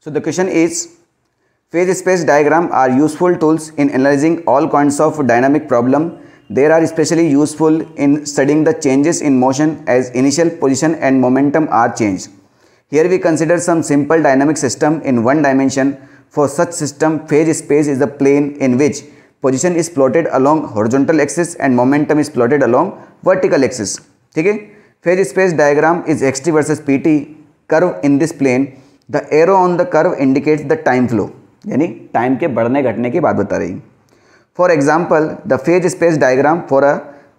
So the question is, phase space diagram are useful tools in analyzing all kinds of dynamic problem. They are especially useful in studying the changes in motion as initial position and momentum are changed. Here we consider some simple dynamic system in one dimension. For such system, phase space is the plane in which position is plotted along horizontal axis and momentum is plotted along vertical axis. Okay? Phase space diagram is xt versus pt curve in this plane the arrow on the curve indicates the time flow यानी time के बढ़ने घटने की बात बता रही for example the phase space diagram for a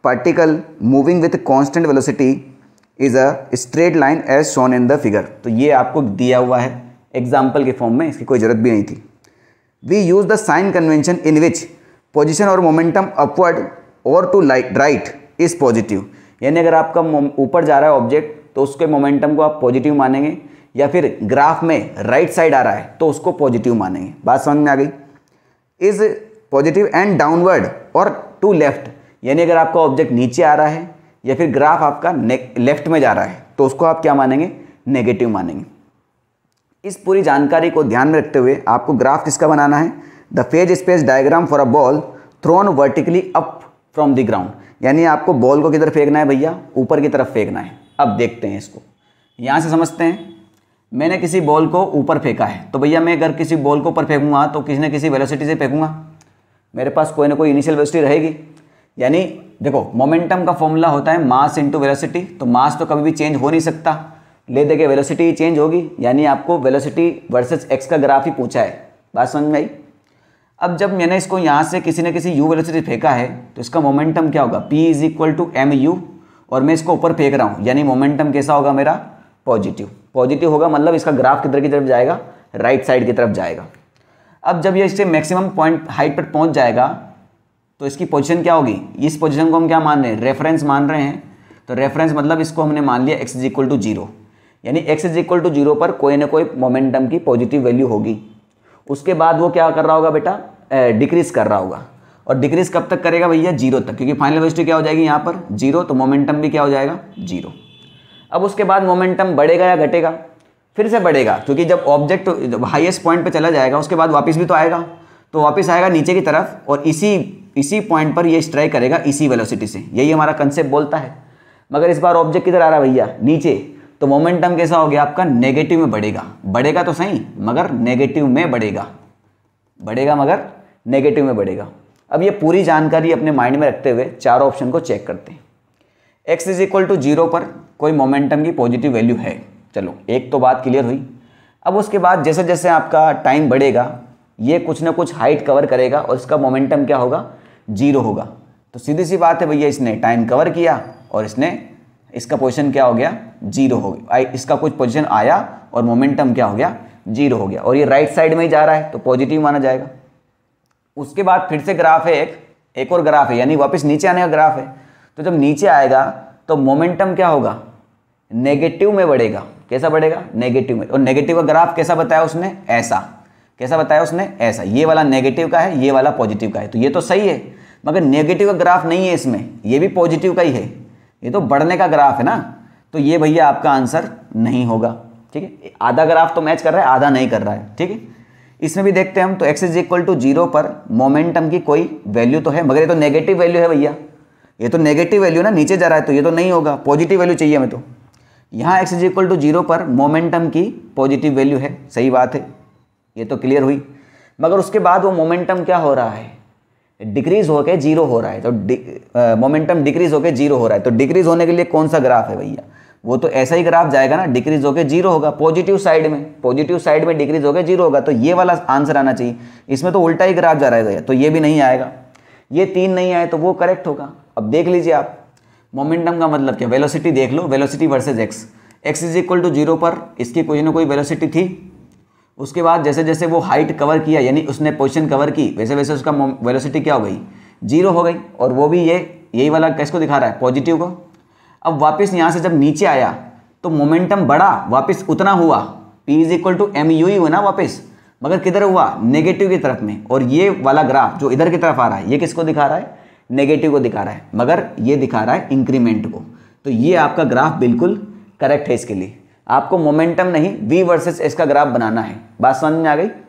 particle moving with constant velocity is a straight line as shown in the figure तो ये आपको दिया हुआ है एग्जाम्पल के फॉर्म में इसकी कोई ज़रूरत भी नहीं थी we use the sign convention in which position और मोमेंटम अपवर्ड और to light right is positive यानी अगर आपका ऊपर जा रहा है ऑब्जेक्ट तो उसके मोमेंटम को आप पॉजिटिव मानेंगे या फिर ग्राफ में राइट साइड आ रहा है तो उसको पॉजिटिव मानेंगे बात समझ में आ गई इज पॉजिटिव एंड डाउनवर्ड और टू लेफ्ट यानी अगर आपका ऑब्जेक्ट नीचे आ रहा है या फिर ग्राफ आपका लेफ्ट में जा रहा है तो उसको आप क्या मानेंगे नेगेटिव मानेंगे इस पूरी जानकारी को ध्यान में रखते हुए आपको ग्राफ किसका बनाना है the phase space diagram for a ball thrown vertically up from the ground यानी आपको बॉल को किधर फेंकना है भैया ऊपर की तरफ फेंकना है अब देखते हैं इसको यहाँ से समझते हैं मैंने किसी बॉल को ऊपर फेंका है तो भैया मैं अगर किसी बॉल को ऊपर फेंकूंगा तो किसी न किसी वेलोसिटी से फेंकूंगा मेरे पास कोई ना कोई इनिशियल वेलोसिटी रहेगी यानी देखो मोमेंटम का फॉर्मूला होता है मास इंटू वेलोसिटी तो मास तो कभी भी चेंज हो नहीं सकता ले देखे वेलोसिटी चेंज होगी यानी आपको वेलोसिटी वर्सेस एक्स का ग्राफ ही पूछा है बात समझ में आई अब जब मैंने इसको यहाँ से किसी न किसी यू वेलोसिटी फेंका है तो इसका मोमेंटम क्या होगा P is equal to M U और मैं इसको ऊपर फेंक रहा हूँ यानी मोमेंटम कैसा होगा मेरा पॉजिटिव पॉजिटिव होगा मतलब इसका ग्राफ किधर की तरफ जाएगा राइट साइड की तरफ जाएगा अब जब ये इससे मैक्सिमम पॉइंट हाइट पर पहुंच जाएगा तो इसकी पोजीशन क्या होगी इस पोजीशन को हम क्या मान रहे हैं रेफरेंस मान रहे हैं तो रेफरेंस मतलब इसको हमने मान लिया X is equal to zero यानी X is equal to zero पर कोई ना कोई मोमेंटम की पॉजिटिव वैल्यू होगी उसके बाद वो क्या कर रहा होगा बेटा डिक्रीज कर रहा होगा और डिक्रीज कब तक करेगा भैया जीरो तक क्योंकि फाइनल वेस्टी क्या हो जाएगी यहाँ पर जीरो तो मोमेंटम भी क्या हो जाएगा जीरो अब उसके बाद मोमेंटम बढ़ेगा या घटेगा फिर से बढ़ेगा क्योंकि जब ऑब्जेक्ट हाईएस्ट पॉइंट पर चला जाएगा उसके बाद वापस भी तो आएगा तो वापस आएगा नीचे की तरफ और इसी इसी पॉइंट पर ये स्ट्राइक करेगा इसी वेलोसिटी से यही हमारा कंसेप्ट बोलता है मगर इस बार ऑब्जेक्ट किधर आ रहा है भैया नीचे तो मोमेंटम कैसा हो गया आपका नेगेटिव में बढ़ेगा बढ़ेगा तो सही मगर नेगेटिव में बढ़ेगा बढ़ेगा मगर नेगेटिव में बढ़ेगा अब ये पूरी जानकारी अपने माइंड में रखते हुए चारों ऑप्शन को चेक करते हैं X is equal to zero पर कोई मोमेंटम की पॉजिटिव वैल्यू है चलो एक तो बात क्लियर हुई अब उसके बाद जैसे जैसे आपका टाइम बढ़ेगा ये कुछ ना कुछ हाइट कवर करेगा और इसका मोमेंटम क्या होगा जीरो होगा तो सीधी सी बात है भैया इसने टाइम कवर किया और इसने इसका पोजिशन क्या हो गया जीरो हो गया इसका कुछ पोजिशन आया और मोमेंटम क्या हो गया जीरो हो गया और ये राइट साइड में ही जा रहा है तो पॉजिटिव माना जाएगा उसके बाद फिर से ग्राफ है एक एक और ग्राफ है यानी वापस नीचे आने का ग्राफ है तो जब नीचे आएगा तो मोमेंटम क्या होगा नेगेटिव में बढ़ेगा कैसा बढ़ेगा नेगेटिव में और नेगेटिव का ग्राफ कैसा बताया उसने ऐसा कैसा बताया उसने ऐसा ये वाला नेगेटिव का है ये वाला पॉजिटिव का है तो ये तो सही है मगर नेगेटिव का ग्राफ नहीं है इसमें ये भी पॉजिटिव का ही है ये तो बढ़ने का ग्राफ है ना तो ये भैया आपका आंसर नहीं होगा ठीक है आधा ग्राफ तो मैच कर रहा है आधा नहीं कर रहा है ठीक है इसमें भी देखते हैं हम तो X is equal to zero पर मोमेंटम की कोई वैल्यू तो है मगर ये तो नेगेटिव वैल्यू है भैया ये तो नेगेटिव वैल्यू ना नीचे जा रहा है तो ये तो नहीं होगा पॉजिटिव वैल्यू चाहिए हमें तो यहाँ X is equal to zero पर मोमेंटम की पॉजिटिव वैल्यू है सही बात है ये तो क्लियर हुई मगर उसके बाद वो मोमेंटम क्या हो रहा है डिक्रीज होकर जीरो हो रहा है तो मोमेंटम डिक्रीज होकर जीरो हो रहा है तो डिक्रीज होने के लिए कौन सा ग्राफ है भैया वो तो ऐसा ही ग्राफ जाएगा ना डिक्रीज होकर जीरो होगा पॉजिटिव साइड में पॉजिटिव साइड में डिक्रीज होकर जीरो होगा तो ये वाला आंसर आना चाहिए इसमें तो उल्टा ही ग्राफ जा रहा है तो ये भी नहीं आएगा ये तीन नहीं आए तो वो करेक्ट होगा अब देख लीजिए आप मोमेंटम का मतलब क्या वेलोसिटी देख लो velocity versus X X is equal to zero पर इसकी कोई ना कोई वेलोसिटी थी उसके बाद जैसे जैसे वो हाइट कवर किया यानी उसने पोजिशन कवर की वैसे वैसे उसका वेलोसिटी क्या हो गई जीरो हो गई और वो भी ये यही वाला किसको दिखा रहा है पॉजिटिव को अब वापस यहाँ से जब नीचे आया तो मोमेंटम बढ़ा वापस उतना हुआ P is equal to M U ही हुआ ना वापस मगर किधर हुआ नेगेटिव की तरफ में और ये वाला ग्राफ जो इधर की तरफ आ रहा है ये किसको दिखा रहा है नेगेटिव को दिखा रहा है मगर ये दिखा रहा है इंक्रीमेंट को तो ये आपका ग्राफ बिल्कुल करेक्ट है इसके लिए आपको मोमेंटम नहीं वी वर्सेस एस का ग्राफ बनाना है बात समझ में आ गई